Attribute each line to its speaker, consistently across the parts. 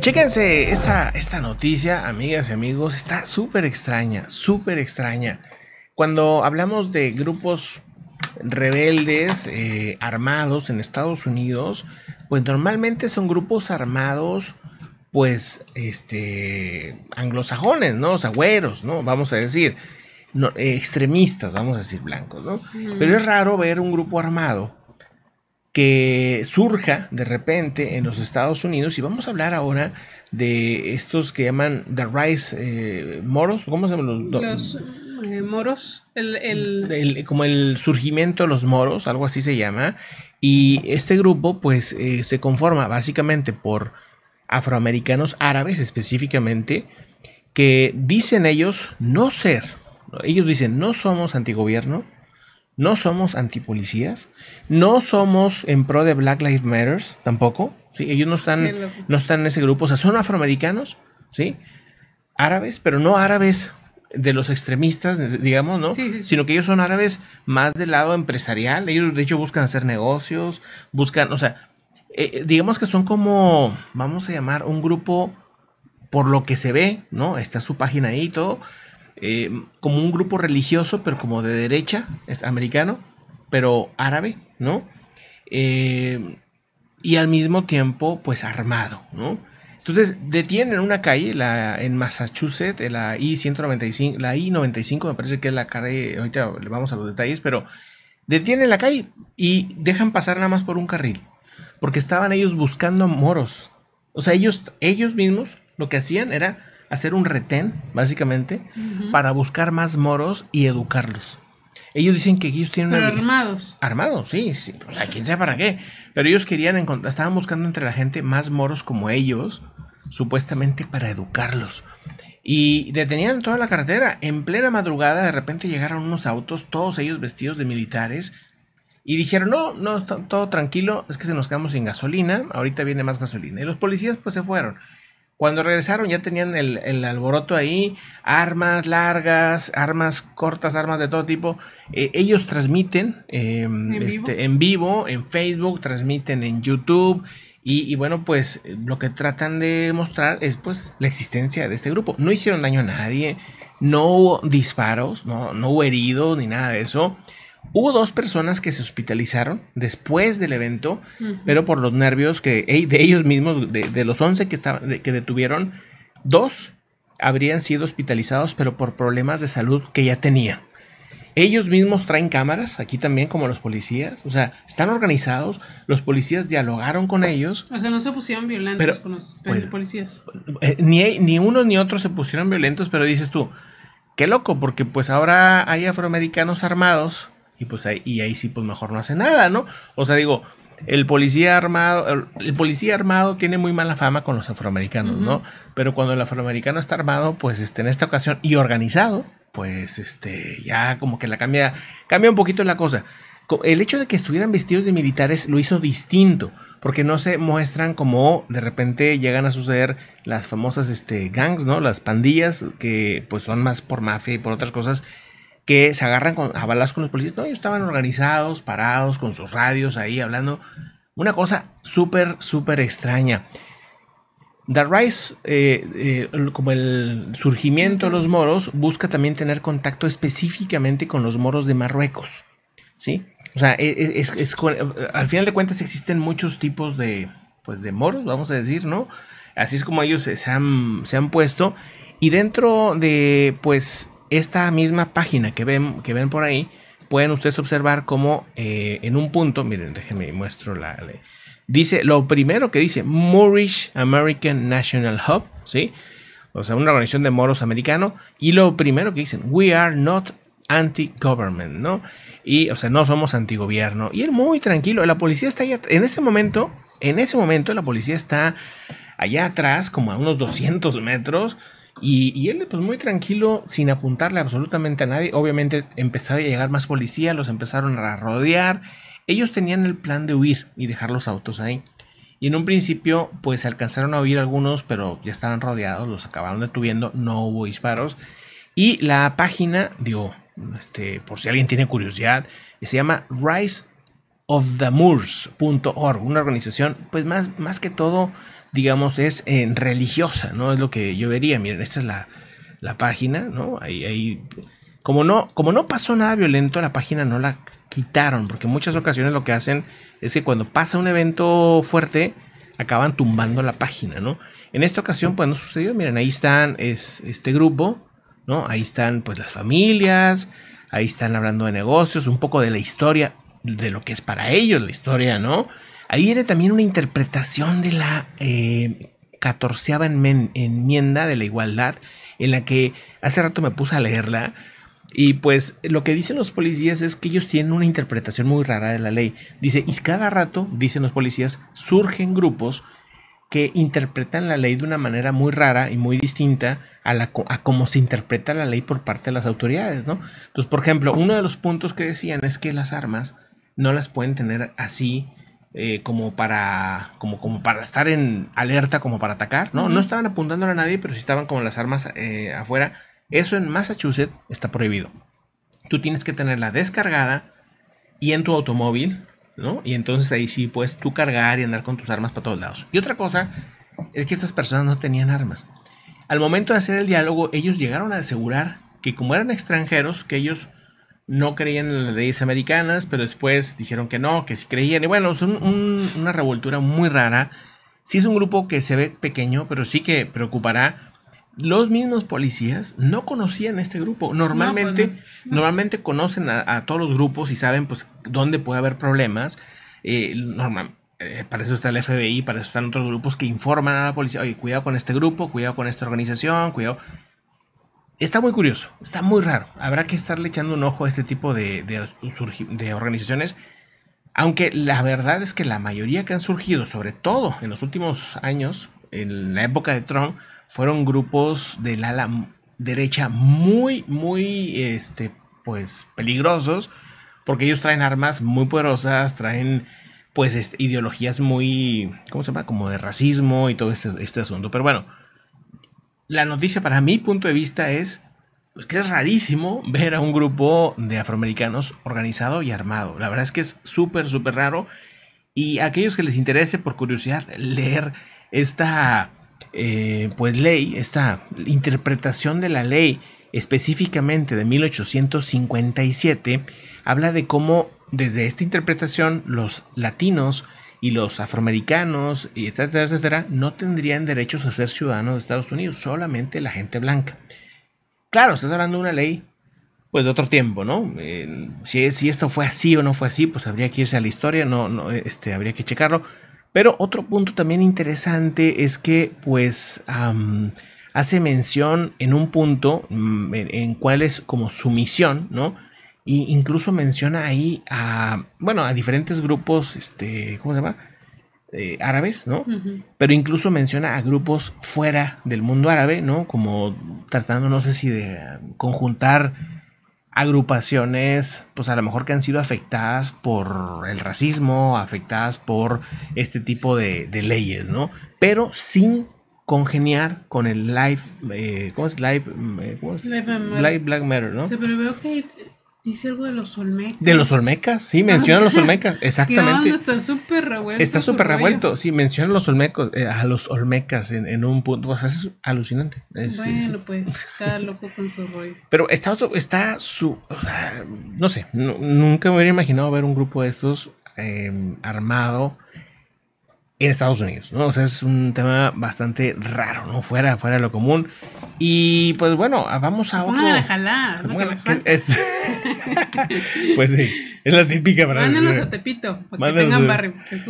Speaker 1: Chéquense esta, noticia, amigas y amigos, está súper extraña, súper extraña. Cuando hablamos de grupos rebeldes eh, armados en Estados Unidos, pues normalmente son grupos armados, pues, este, anglosajones, ¿no? O ¿no? Vamos a decir, eh, extremistas, vamos a decir blancos, ¿no? Pero es raro ver un grupo armado que surja de repente en los Estados Unidos. Y vamos a hablar ahora de estos que llaman The Rise eh, Moros. ¿Cómo se llaman los? los
Speaker 2: eh, moros.
Speaker 1: como el surgimiento de los moros, algo así se llama. Y este grupo pues eh, se conforma básicamente por afroamericanos árabes específicamente que dicen ellos no ser, ellos dicen no somos antigobierno, no somos antipolicías, no somos en pro de Black Lives Matter tampoco, ¿sí? ellos no están, no están en ese grupo, o sea, son afroamericanos, ¿sí? árabes, pero no árabes de los extremistas, digamos, ¿no? Sí, sí, Sino que ellos son árabes más del lado empresarial, ellos de hecho buscan hacer negocios, buscan, o sea, eh, eh, digamos que son como, vamos a llamar, un grupo por lo que se ve, ¿no? Está su página ahí y todo, eh, como un grupo religioso, pero como de derecha, es americano, pero árabe, ¿no? Eh, y al mismo tiempo, pues armado, ¿no? Entonces detienen una calle la, en Massachusetts, eh, la I-195, la I-95 me parece que es la calle, ahorita le vamos a los detalles, pero detienen la calle y dejan pasar nada más por un carril, porque estaban ellos buscando moros. O sea, ellos, ellos mismos lo que hacían era hacer un retén, básicamente, para buscar más moros y educarlos. Ellos dicen que ellos tienen armados. Armados, sí, sí. O sea, quién sabe para qué. Pero ellos querían encontrar, estaban buscando entre la gente más moros como ellos, supuestamente para educarlos. Y detenían toda la carretera. En plena madrugada, de repente llegaron unos autos, todos ellos vestidos de militares. Y dijeron, no, no, todo tranquilo, es que se nos quedamos sin gasolina, ahorita viene más gasolina. Y los policías pues se fueron. Cuando regresaron ya tenían el, alboroto ahí, armas largas, armas cortas, armas de todo tipo. Eh, ellos transmiten em, este, ¿En, vivo? ¿En, Facebook, transmiten en YouTube. Y, bueno, pues lo que tratan de mostrar es pues la existencia de este grupo. No hicieron daño a nadie, no hubo disparos, no, no hubo heridos ni nada de eso. Hubo dos personas que se hospitalizaron después del evento, pero por los nervios que de ellos mismos, de, los 11 que, estaban, que detuvieron, dos habrían sido hospitalizados, pero por problemas de salud que ya tenían. Ellos mismos traen cámaras, aquí también como los policías, o sea, están organizados, los policías dialogaron con ellos.
Speaker 2: O sea, no se pusieron violentos con los pues, policías.
Speaker 1: Eh, ni, ni unos ni otros se pusieron violentos, pero dices tú, qué loco, porque pues ahora hay afroamericanos armados y pues ahí, ahí sí, pues mejor no hace nada, ¿no? O sea, digo, el policía armado, el, policía armado tiene muy mala fama con los afroamericanos, ¿no? Pero cuando el afroamericano está armado, pues este, en esta ocasión y organizado, pues este, ya como que la cambia, cambia un poquito la cosa. El hecho de que estuvieran vestidos de militares lo hizo distinto, porque no se muestran como de repente llegan a suceder las famosas este, gangs, ¿no? Las pandillas, que pues son más por mafia y por otras cosas, que se agarran con, a balas con los policías. No, ellos estaban organizados, parados, con sus radios ahí hablando. Una cosa súper, súper extraña. The Rise, eh, eh, como el surgimiento de los moros, busca también tener contacto específicamente con los moros de Marruecos. ¿Sí? O sea, e, e, al final de cuentas existen muchos tipos de, pues, de moros, vamos a decir, ¿no? Así es como ellos se han, se han puesto. Y dentro de, pues, esta misma página que ven, que ven por ahí, pueden ustedes observar cómo eh, en un punto, miren, déjenme muestro la, ley, dice lo primero que dice Moorish American National Hub, ¿sí? O sea, una organización de moros americano y lo primero que dicen, we are not anti-government, ¿no? Y, o sea, no somos anti-gobierno, Y él muy tranquilo, la policía está ahí, en ese momento, en ese momento la policía está allá atrás, como a unos 200 metros, y, él, pues muy tranquilo, sin apuntarle absolutamente a nadie. Obviamente empezaba a llegar más policía, los empezaron a rodear. Ellos tenían el plan de huir y dejar los autos ahí. Y en un principio, pues alcanzaron a huir algunos, pero ya estaban rodeados, los acabaron detuviendo, no hubo disparos. Y la página, digo, este, por si alguien tiene curiosidad, se llama Rise Of the Moors.org, una organización, pues más, más que todo, digamos, es en eh, religiosa, ¿no? Es lo que yo vería. Miren, esta es la, página, ¿no? Ahí, ahí, como no, como no pasó nada violento, la página no la quitaron, porque en muchas ocasiones lo que hacen es que cuando pasa un evento fuerte, acaban tumbando la página, ¿no? En esta ocasión, pues no sucedió, miren, ahí están es, este grupo, ¿no? Ahí están pues las familias, ahí están hablando de negocios, un poco de la historia, de lo que es para ellos la historia, ¿no? Ahí viene también una interpretación de la eh, catorceava enmienda de la igualdad, en la que hace rato me puse a leerla. Y pues lo que dicen los policías es que ellos tienen una interpretación muy rara de la ley. Dice, y cada rato, dicen los policías, surgen grupos que interpretan la ley de una manera muy rara y muy distinta a, la, a cómo se interpreta la ley por parte de las autoridades, ¿no? Entonces, por ejemplo, uno de los puntos que decían es que las armas no las pueden tener así eh, como para como, como para estar en alerta, como para atacar, ¿no? No estaban apuntando a nadie, pero sí estaban como las armas eh, afuera. Eso en Massachusetts está prohibido. Tú tienes que tenerla descargada y en tu automóvil, ¿no? Y entonces ahí sí puedes tú cargar y andar con tus armas para todos lados. Y otra cosa es que estas personas no tenían armas. Al momento de hacer el diálogo, ellos llegaron a asegurar que como eran extranjeros, que ellos no creían en las leyes americanas, pero después dijeron que no, que sí creían. Y bueno, es una revoltura muy rara. Sí es un grupo que se ve pequeño, pero sí que preocupará. Los mismos policías no conocían este grupo. Normalmente, normalmente conocen a, todos los grupos y saben pues dónde puede haber problemas. Eh, normal, eh, para eso está el FBI, para eso están otros grupos que informan a la policía, oye, cuidado con este grupo, cuidado con esta organización, cuidado. Está muy curioso, está muy raro. Habrá que estarle echando un ojo a este tipo de, de, organizaciones. Aunque la verdad es que la mayoría que han surgido, sobre todo en los últimos años, en la época de Trump, fueron grupos del ala derecha muy, muy, este, pues, peligrosos, porque ellos traen armas muy poderosas, traen, pues, ideologías muy, ¿cómo se llama? Como de racismo y todo este, este asunto. Pero bueno, la noticia para mi punto de vista es pues, que es rarísimo ver a un grupo de afroamericanos organizado y armado. La verdad es que es súper, súper raro. Y a aquellos que les interese por curiosidad leer esta eh, pues ley, esta interpretación de la ley específicamente de 1857, habla de cómo desde esta interpretación los latinos y los afroamericanos, y etcétera, etcétera, no tendrían derechos a ser ciudadanos de Estados Unidos, solamente la gente blanca. Claro, estás hablando de una ley, pues de otro tiempo, ¿no? si, si, esto fue así o no fue así, pues habría que irse a la historia, no, no, este, habría que checarlo. Pero otro punto también interesante es que, pues, hace mención en un punto mm, en, en cuál es como su misión, ¿no? Y incluso menciona ahí a, bueno, a diferentes grupos, este, ¿cómo se llama? Eh, árabes, ¿no? Pero incluso menciona a grupos fuera del mundo árabe, ¿no? Como tratando, no sé si de conjuntar agrupaciones, pues a lo mejor que han sido afectadas por el racismo, afectadas por este tipo de, leyes, ¿no? Pero sin congeniar con el live, eh, ¿cómo es? Eh, live, Black Matter, ¿no? Sí,
Speaker 2: pero veo que Dice algo de los Olmecas. De los Olmecas, sí, ah, mencionan los Olmecas, exactamente. Está súper revuelto. Está súper revuelto,
Speaker 1: sí, menciona los Olmecos, eh, a los Olmecas en, un punto. O sea, es alucinante. bueno,
Speaker 2: pues, cada loco con su rollo.
Speaker 1: Pero está, su. O sea, no sé, nunca me hubiera imaginado ver un grupo de estos em, armado en Estados Unidos, ¿no? O sea, es un tema bastante raro, ¿no? Fuera, fuera de lo común. Y pues bueno, ah, vamos a otro. pues sí, es la típica para Mándanos a Tepito, para que tengan barrio, Les,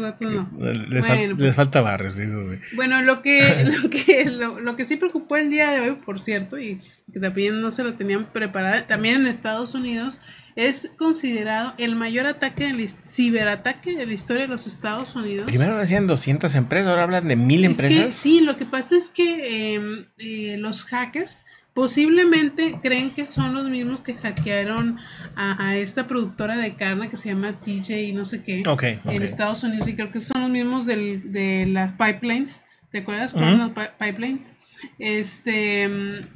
Speaker 1: bueno, les falta barrio, sí, eso sí.
Speaker 2: Bueno, lo que, lo que, lo, lo, que sí preocupó el día de hoy, por cierto, y que también no se lo tenían preparado, también en Estados Unidos es considerado el mayor ataque del ciberataque de la historia de los Estados Unidos. Primero
Speaker 1: decían 200 empresas, ahora hablan de mil empresas.
Speaker 2: sí, lo que pasa es que em, eh, los hackers posiblemente creen que son los mismos que hackearon a, esta productora de carne que se llama TJ y no sé qué en Estados Unidos y creo que son los mismos del, de las pipelines. ¿Te acuerdas? las pipelines? Este em,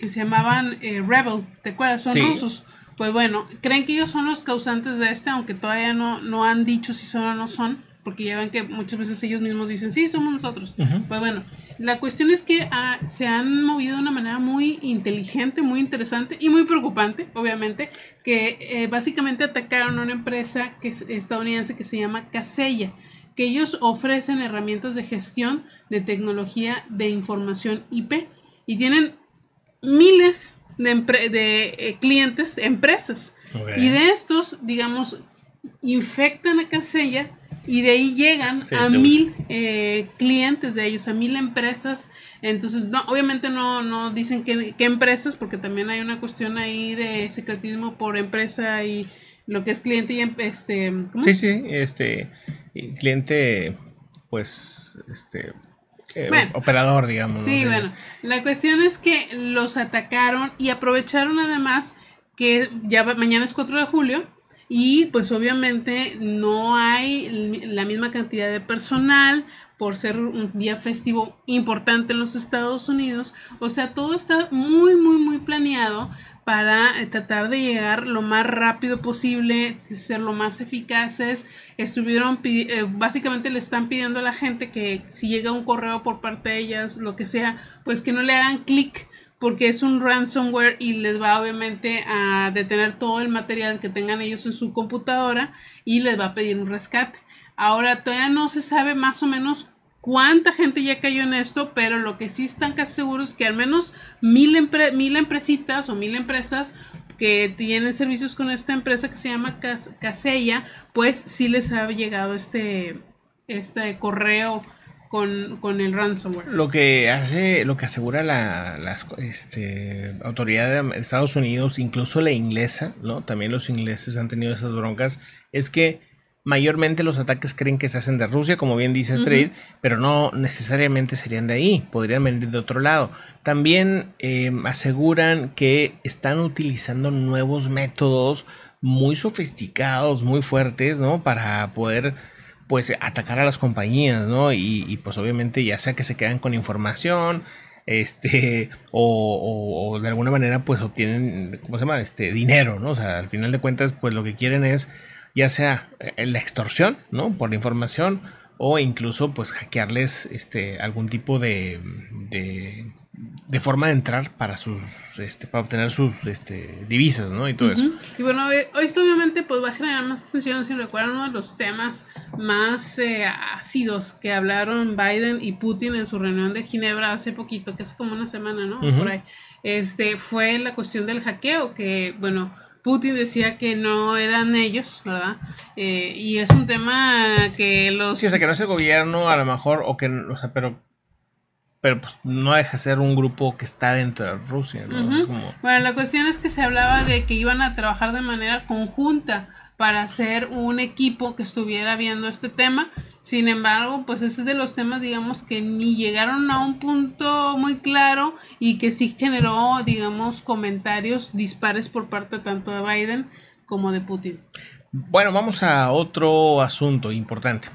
Speaker 2: que se llamaban eh, Rebel, ¿te acuerdas? Son rusos. Pues bueno, creen que ellos son los causantes de este, aunque todavía no, no han dicho si son o no son, porque ya ven que muchas veces ellos mismos dicen, sí, somos nosotros. Pues bueno, la cuestión es que ah, se han movido de una manera muy inteligente, muy interesante y muy preocupante, obviamente, que eh, básicamente atacaron a una empresa que es estadounidense que se llama Casella, que ellos ofrecen herramientas de gestión de tecnología de información IP y tienen miles de, eh, clientes, empresas. Y de estos, digamos, infectan a Casella y de ahí llegan a mil eh, clientes de ellos, a mil empresas. Entonces, no, obviamente no, no dicen qué, empresas, porque también hay una cuestión ahí de secretismo por empresa y lo que es cliente y em, este sí sí
Speaker 1: este cliente pues este operador, digamos. Sí, bueno.
Speaker 2: La cuestión es que los atacaron y aprovecharon además que ya mañana es 4 de julio y pues obviamente no hay la misma cantidad de personal por ser un día festivo importante en los Estados Unidos. O sea, todo está muy, muy, muy planeado para eh, tratar de llegar lo más rápido posible, ser lo más eficaces. Estuvieron, eh, básicamente le están pidiendo a la gente que si llega un correo por parte de ellas, lo que sea, pues que no le hagan clic porque es un ransomware y les va obviamente a detener todo el material que tengan ellos en su computadora y les va a pedir un rescate. Ahora todavía no se sabe más o menos cuánta gente ya cayó en esto, pero lo que sí están casi seguros es que al menos mil, empre mil empresitas o mil empresas que tienen servicios con esta empresa que se llama Casella, pues sí les ha llegado este, este correo con, el ransomware. Lo
Speaker 1: que hace, lo que asegura la, este, autoridad de Estados Unidos, incluso la inglesa, ¿no? También los ingleses han tenido esas broncas, es que mayormente los ataques creen que se hacen de Rusia, como bien dice Strait, pero no necesariamente serían de ahí, podrían venir de otro lado. También em, aseguran que están utilizando nuevos métodos muy sofisticados, muy fuertes, ¿no? Para poder pues atacar a las compañías, ¿no? Y, pues obviamente ya sea que se quedan con información, este, o, o de alguna manera pues obtienen, ¿cómo se llama? Este, dinero, ¿no? O sea, al final de cuentas pues lo que quieren es ya sea eh, la extorsión, ¿no? Por la información o incluso pues hackearles este, algún tipo de, de, forma de entrar para sus este, para obtener sus este, divisas, ¿no? Y todo eso.
Speaker 2: Y bueno, eh, esto obviamente pues va a generar más tensión si recuerdan uno de los temas más eh, ácidos que hablaron Biden y Putin en su reunión de Ginebra hace poquito, que hace como una semana, ¿no? Por ahí. Este fue la cuestión del hackeo que bueno, Putin decía que no eran ellos, ¿verdad? Eh, y es un tema que los... Sí, o que
Speaker 1: no es el gobierno, a lo mejor, o que, o sea, pero... Pero pues no deja de ser un grupo que está dentro de Rusia. ¿no?
Speaker 2: Bueno, la cuestión es que se hablaba de que iban a trabajar de manera conjunta para hacer un equipo que estuviera viendo este tema sin embargo, pues ese es de los temas, digamos, que ni llegaron a un punto muy claro y que sí generó, digamos, comentarios dispares por parte tanto de Biden como de Putin.
Speaker 1: Bueno, vamos a otro asunto importante.